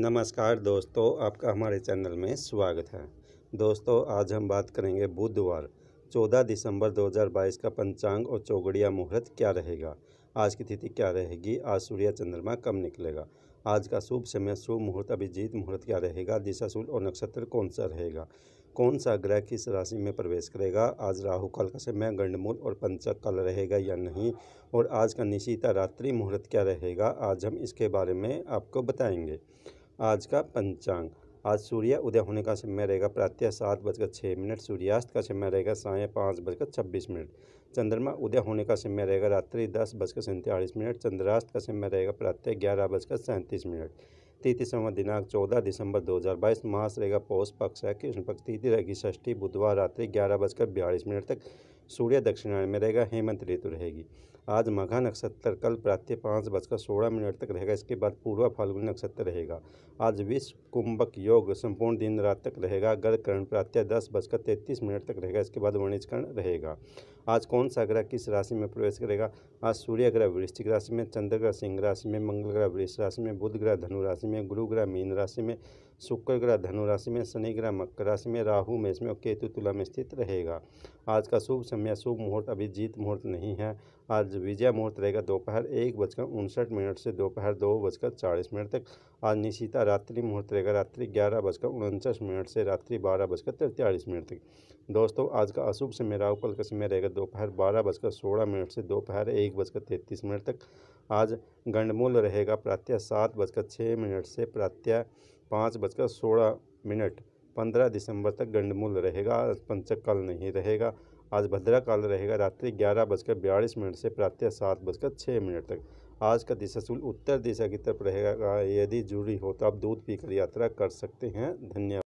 नमस्कार दोस्तों आपका हमारे चैनल में स्वागत है दोस्तों आज हम बात करेंगे बुधवार 14 दिसंबर 2022 का पंचांग और चौगड़िया मुहूर्त क्या रहेगा आज की तिथि क्या रहेगी आज सूर्य चंद्रमा कम निकलेगा आज का शुभ समय शुभ मुहूर्त अभिजीत मुहूर्त क्या रहेगा दिशा और नक्षत्र कौन सा रहेगा कौन सा ग्रह किस राशि में प्रवेश करेगा आज राहु काल का समय गंडमूल और पंचक काल रहेगा या नहीं और आज का निशिता रात्रि मुहूर्त क्या रहेगा आज हम इसके बारे में आपको बताएंगे आज का पंचांग आज सूर्य उदय होने का समय रहेगा प्रातः सात बजकर छः मिनट सूर्यास्त का समय रहेगा साय पाँच बजकर छब्बीस मिनट चंद्रमा उदय होने का समय रहेगा रात्रि दस बजकर सैंतालीस मिनट चंद्रास्त का समय रहेगा प्रातः ग्यारह बजकर सैंतीस मिनट तिथि समय दिनांक चौदह दिसंबर 2022 मास रहेगा पौष पक्ष है कृष्ण पक्ष तिथि रहेगी षष्ठी बुधवार रात्रि ग्यारह बजकर बयालीस मिनट तक सूर्य दक्षिणायन में रहेगा हेमंत ऋतु रहेगी आज मघा नक्षत्र कल प्रातः पाँच बजकर सोलह मिनट तक रहेगा इसके बाद पूर्वा फाल्गुन नक्षत्र रहेगा आज विश्व कुंभक योग संपूर्ण दिन रात तक रहेगा गर्भकर्ण प्रातः दस बजकर तैंतीस मिनट तक रहेगा इसके बाद वणिजकर्ण रहेगा आज कौन सा ग्रह किस राशि में प्रवेश करेगा आज सूर्य ग्रह वृश्चिक राशि में चंद्र ग्रह सिंह राशि में मंगल ग्रह वृक्ष राशि में बुध ग्रह धनु राशि में गुरु ग्रह मीन राशि में शुक्र ग्रह धनु राशि में शनि ग्रह मकर राशि में राहु मेष में और केतु तुला में स्थित रहेगा आज का शुभ समय समय शुभ मुहूर्त अभी जीत मुहूर्त नहीं है आज विजय मुहूर्त रहेगा दोपहर एक बजकर उनसठ मिनट से दोपहर दो बजकर चालीस मिनट तक आज निशिता रात्रि मुहूर्त रहेगा रात्रि ग्यारह बजकर उनचास मिनट से रात्रि बारह बजकर तैंतालीस मिनट तक दोस्तों आज का अशुभ समय राहु कल का समय रहेगा दोपहर बारह बजकर सोलह मिनट से दोपहर एक बजकर तैंतीस मिनट तक आज गंडमूल रहेगा प्रातः सात बजकर छः मिनट से प्रातः पाँच बजकर सोलह मिनट पंद्रह दिसंबर तक गंडमूल रहेगा पंचक कल नहीं रहेगा आज भद्रा काल रहेगा रात्रि ग्यारह बजकर बयालीस मिनट से प्रातः सात बजकर छः मिनट तक आज का दिशा दिशाशूल उत्तर दिशा की तरफ रहेगा यदि जरूरी हो तो आप दूध पीकर यात्रा कर सकते हैं धन्यवाद